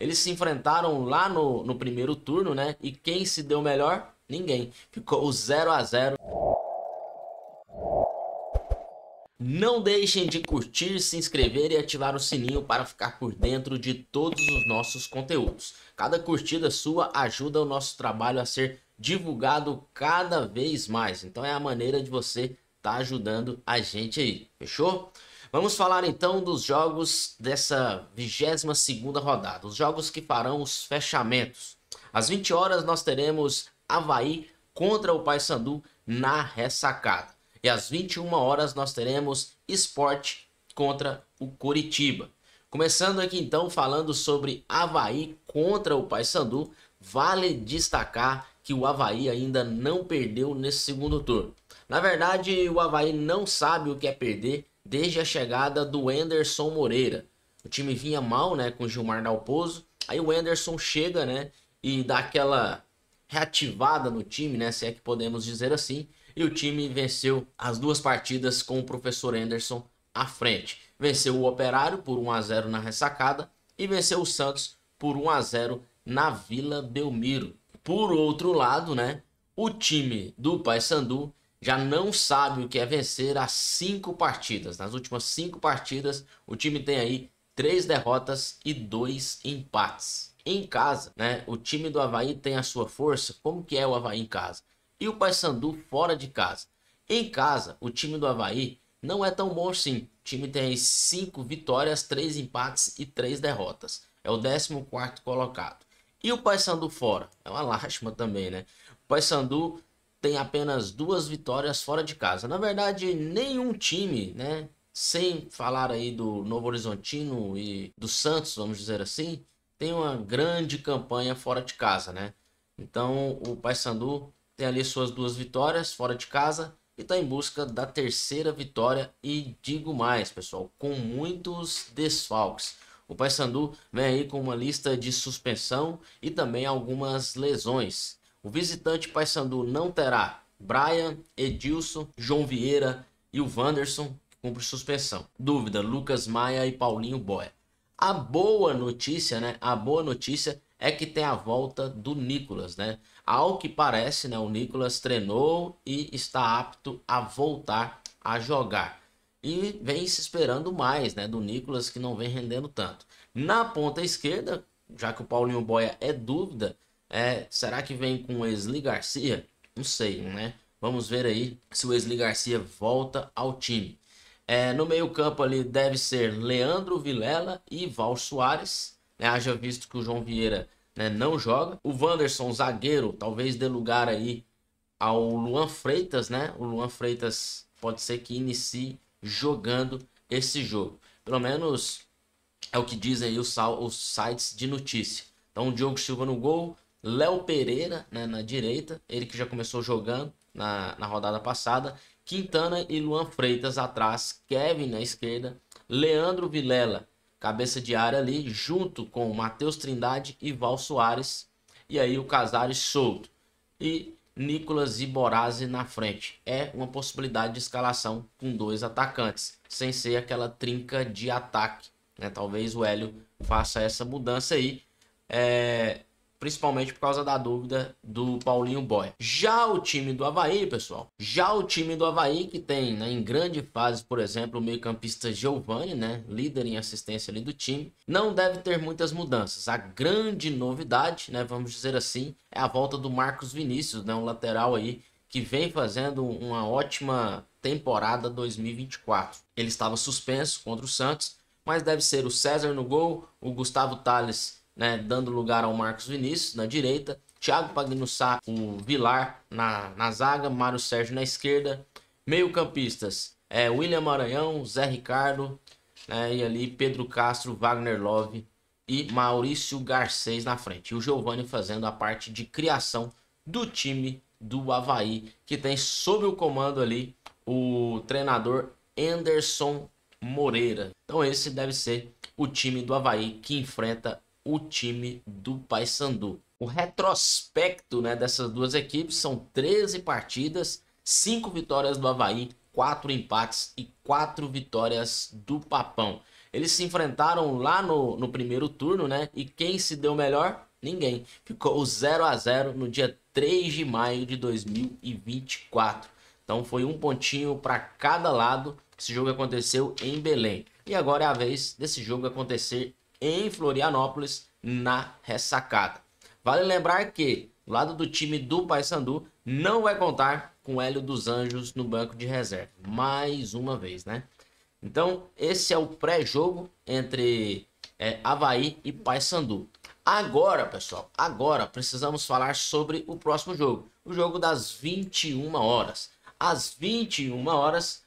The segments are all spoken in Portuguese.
Eles se enfrentaram lá no, no primeiro turno, né? E quem se deu melhor? Ninguém. Ficou 0 a 0 Não deixem de curtir, se inscrever e ativar o sininho para ficar por dentro de todos os nossos conteúdos. Cada curtida sua ajuda o nosso trabalho a ser divulgado cada vez mais. Então é a maneira de você estar tá ajudando a gente aí, fechou? Vamos falar então dos jogos dessa 22ª rodada, os jogos que farão os fechamentos. Às 20 horas nós teremos Havaí contra o Paysandu na ressacada. E às 21 horas nós teremos Esporte contra o Curitiba. Começando aqui então falando sobre Havaí contra o Paysandu, vale destacar que o Havaí ainda não perdeu nesse segundo turno. Na verdade, o Havaí não sabe o que é perder desde a chegada do Anderson Moreira. O time vinha mal, né, com Gilmar Dalpozo. Aí o Anderson chega, né, e dá aquela reativada no time, né, se é que podemos dizer assim. E o time venceu as duas partidas com o professor Anderson à frente. Venceu o Operário por 1 a 0 na ressacada e venceu o Santos por 1 a 0 na Vila Belmiro. Por outro lado, né, o time do Paysandu já não sabe o que é vencer as cinco partidas. Nas últimas cinco partidas, o time tem aí três derrotas e dois empates. Em casa, né? O time do Havaí tem a sua força. Como que é o Havaí em casa? E o Paysandu fora de casa. Em casa, o time do Havaí não é tão bom assim. O time tem aí cinco vitórias, três empates e três derrotas. É o 14 quarto colocado. E o Paysandu fora? É uma lástima também, né? O Paysandu tem apenas duas vitórias fora de casa. Na verdade, nenhum time, né? Sem falar aí do Novo Horizontino e do Santos, vamos dizer assim, tem uma grande campanha fora de casa, né? Então o Paysandu tem ali suas duas vitórias fora de casa e está em busca da terceira vitória e digo mais, pessoal, com muitos desfalques. O Paysandu vem aí com uma lista de suspensão e também algumas lesões. O visitante Paysandu não terá Brian, Edilson, João Vieira e o Wanderson, que cumpre suspensão. Dúvida: Lucas Maia e Paulinho Boia. A boa notícia, né? A boa notícia é que tem a volta do Nicolas, né? Ao que parece, né, o Nicolas treinou e está apto a voltar a jogar. E vem se esperando mais, né, do Nicolas que não vem rendendo tanto. Na ponta esquerda, já que o Paulinho Boia é dúvida, é, será que vem com o Wesley Garcia? Não sei, né? Vamos ver aí se o Wesley Garcia volta ao time. É, no meio-campo ali deve ser Leandro Vilela e Val Soares. Né? Haja visto que o João Vieira né, não joga. O Wanderson, zagueiro, talvez dê lugar aí ao Luan Freitas, né? O Luan Freitas pode ser que inicie jogando esse jogo. Pelo menos é o que dizem aí os, os sites de notícia. Então, Diogo Silva no gol, Léo Pereira né, na direita, ele que já começou jogando na, na rodada passada. Quintana e Luan Freitas atrás, Kevin na esquerda, Leandro Vilela, cabeça de área ali, junto com Matheus Trindade e Val Soares. E aí o Casares solto. E Nicolas Iborazzi na frente. É uma possibilidade de escalação com dois atacantes, sem ser aquela trinca de ataque. Né? Talvez o Hélio faça essa mudança aí. É, principalmente por causa da dúvida do Paulinho Boy. Já o time do Havaí, pessoal, já o time do Havaí que tem né, em grande fase, por exemplo, o meio-campista Giovani, né, líder em assistência ali do time, não deve ter muitas mudanças. A grande novidade, né, vamos dizer assim, é a volta do Marcos Vinícius, né, um lateral aí que vem fazendo uma ótima temporada 2024. Ele estava suspenso contra o Santos, mas deve ser o César no gol, o Gustavo Tales né, dando lugar ao Marcos Vinícius na direita, Thiago Pagnussá, o Vilar na, na zaga, Mário Sérgio na esquerda, meio-campistas é William Maranhão, Zé Ricardo, né, e ali Pedro Castro, Wagner Love e Maurício Garcês na frente. E o Giovani fazendo a parte de criação do time do Havaí, que tem sob o comando ali o treinador Anderson Moreira. Então esse deve ser o time do Havaí que enfrenta o time do Paysandu. O retrospecto né, dessas duas equipes são 13 partidas, 5 vitórias do Havaí, 4 empates e 4 vitórias do Papão. Eles se enfrentaram lá no, no primeiro turno, né? E quem se deu melhor? Ninguém. Ficou 0 a 0 no dia 3 de maio de 2024. Então foi um pontinho para cada lado. Esse jogo aconteceu em Belém. E agora é a vez desse jogo acontecer em Florianópolis na ressacada. Vale lembrar que o lado do time do Paysandu não vai contar com Hélio dos Anjos no banco de reserva, mais uma vez, né? Então, esse é o pré-jogo entre é, Havaí e Paysandu. Agora, pessoal, agora precisamos falar sobre o próximo jogo, o jogo das 21 horas. Às 21 horas,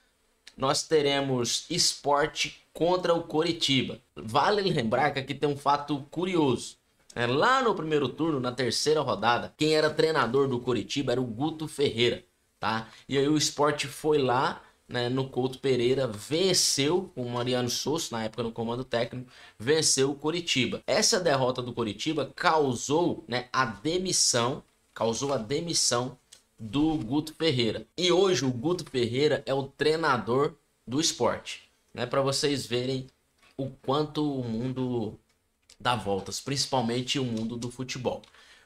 nós teremos esporte contra o Coritiba. Vale lembrar que aqui tem um fato curioso. É, lá no primeiro turno, na terceira rodada, quem era treinador do Coritiba era o Guto Ferreira, tá? E aí o esporte foi lá né, no Couto Pereira, venceu o Mariano Souza, na época no comando técnico, venceu o Coritiba. Essa derrota do Coritiba causou né, a demissão, causou a demissão do Guto Ferreira. E hoje o Guto Ferreira é o treinador do esporte, né? Para vocês verem o quanto o mundo dá voltas, principalmente o mundo do futebol.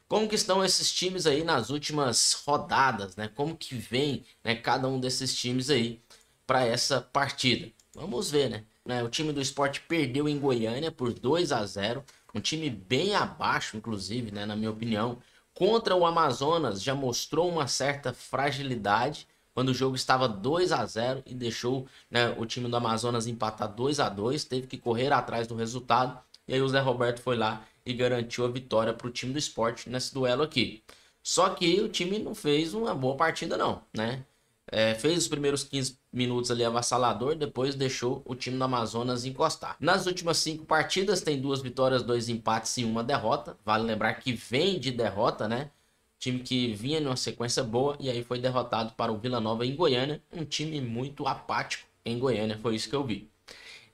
Como que estão esses times aí nas últimas rodadas, né? Como que vem, né, cada um desses times aí para essa partida? Vamos ver, né? né? O time do esporte perdeu em Goiânia por 2 a 0, um time bem abaixo, inclusive, né, na minha opinião contra o Amazonas já mostrou uma certa fragilidade quando o jogo estava 2 a 0 e deixou né, o time do Amazonas empatar 2 a 2 teve que correr atrás do resultado. E aí o Zé Roberto foi lá e garantiu a vitória para o time do esporte nesse duelo aqui. Só que o time não fez uma boa partida, não, né? É, fez os primeiros 15 minutos ali avassalador, depois deixou o time do Amazonas encostar. Nas últimas cinco partidas, tem duas vitórias, dois empates e uma derrota. Vale lembrar que vem de derrota, né? Time que vinha numa sequência boa e aí foi derrotado para o Vila Nova em Goiânia. Um time muito apático em Goiânia, foi isso que eu vi.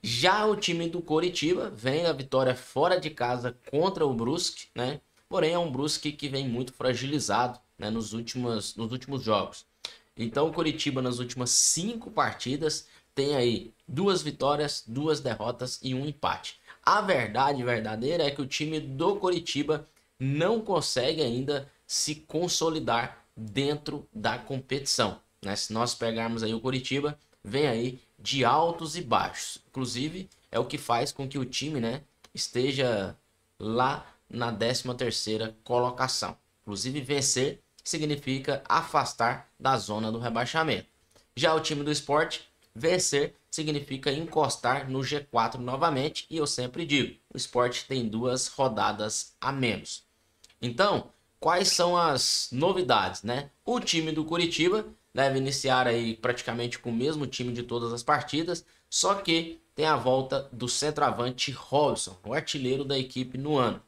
Já o time do Coritiba vem da vitória fora de casa contra o Brusque, né? Porém é um Brusque que vem muito fragilizado, né? Nos últimos, nos últimos jogos. Então o Curitiba nas últimas cinco partidas tem aí duas vitórias, duas derrotas e um empate. A verdade verdadeira é que o time do Curitiba não consegue ainda se consolidar dentro da competição. Né? Se nós pegarmos aí o Curitiba, vem aí de altos e baixos. Inclusive, é o que faz com que o time né, esteja lá na 13 terceira colocação. Inclusive, vencer significa afastar da zona do rebaixamento. Já o time do esporte, vencer significa encostar no G4 novamente, e eu sempre digo, o esporte tem duas rodadas a menos. Então, quais são as novidades, né? O time do Curitiba deve iniciar aí praticamente com o mesmo time de todas as partidas, só que tem a volta do centroavante Robson, o artilheiro da equipe no ano.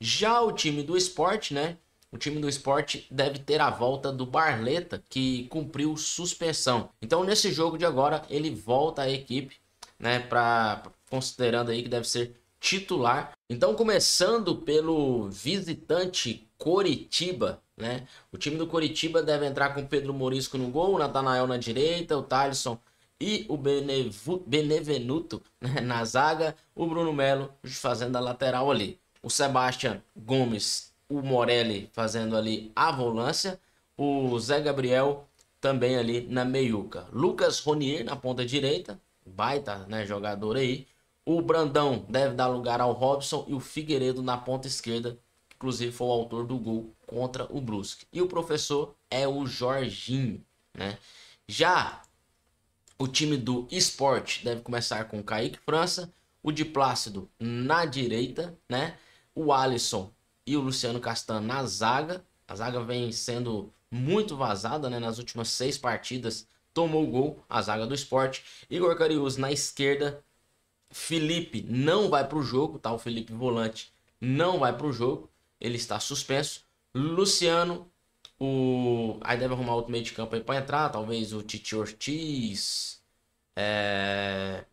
Já o time do esporte, né, o time do esporte deve ter a volta do Barleta, que cumpriu suspensão. Então, nesse jogo de agora, ele volta à equipe, né? Pra, considerando aí que deve ser titular. Então, começando pelo visitante Coritiba, né? O time do Coritiba deve entrar com Pedro Morisco no gol, Natanael na direita, o Thalisson e o Benevenuto né? na zaga, o Bruno Melo fazendo a lateral ali. O Sebastião Gomes o Morelli fazendo ali a volância, o Zé Gabriel também ali na meiuca. Lucas Ronier na ponta direita, baita né, jogador aí. O Brandão deve dar lugar ao Robson e o Figueiredo na ponta esquerda, inclusive foi o autor do gol contra o Brusque. E o professor é o Jorginho, né? Já o time do Esporte deve começar com Kaique França, o de Plácido na direita, né? O Alisson e o Luciano Castan na zaga. A zaga vem sendo muito vazada né? nas últimas seis partidas. Tomou o gol, a zaga do esporte. Igor Carius na esquerda. Felipe não vai para o jogo, tá? O Felipe Volante não vai para o jogo. Ele está suspenso. Luciano, o... aí deve arrumar outro meio de campo aí para entrar. Talvez o Titi Ortiz. É...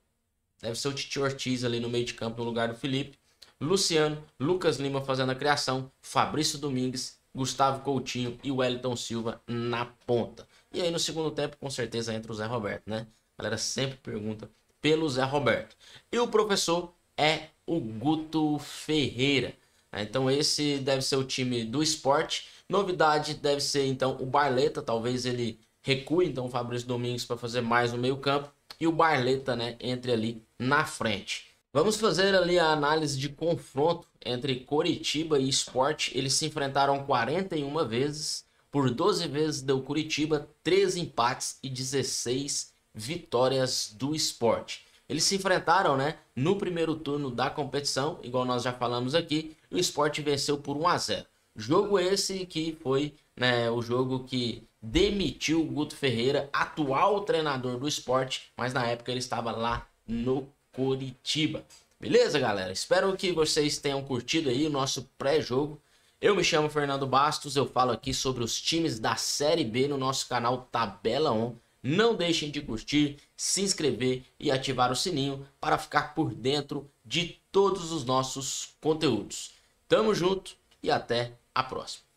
Deve ser o Titi Ortiz ali no meio de campo no lugar do Felipe. Luciano, Lucas Lima fazendo a criação, Fabrício Domingues, Gustavo Coutinho e Wellington Silva na ponta. E aí no segundo tempo, com certeza, entra o Zé Roberto, né? A galera sempre pergunta pelo Zé Roberto. E o professor é o Guto Ferreira. Ah, então esse deve ser o time do esporte. Novidade deve ser então o Barleta, talvez ele recue então o Fabrício Domingues para fazer mais no meio campo e o Barleta, né, entre ali na frente. Vamos fazer ali a análise de confronto entre Coritiba e Sport. Eles se enfrentaram 41 vezes, por 12 vezes deu Curitiba, 13 empates e 16 vitórias do Sport. Eles se enfrentaram né, no primeiro turno da competição, igual nós já falamos aqui, e o Sport venceu por 1 a 0 Jogo esse que foi né, o jogo que demitiu o Guto Ferreira, atual treinador do esporte, mas na época ele estava lá no Curitiba. Beleza, galera? Espero que vocês tenham curtido aí o nosso pré-jogo. Eu me chamo Fernando Bastos, eu falo aqui sobre os times da Série B no nosso canal Tabela 1. Não deixem de curtir, se inscrever e ativar o sininho para ficar por dentro de todos os nossos conteúdos. Tamo junto e até a próxima.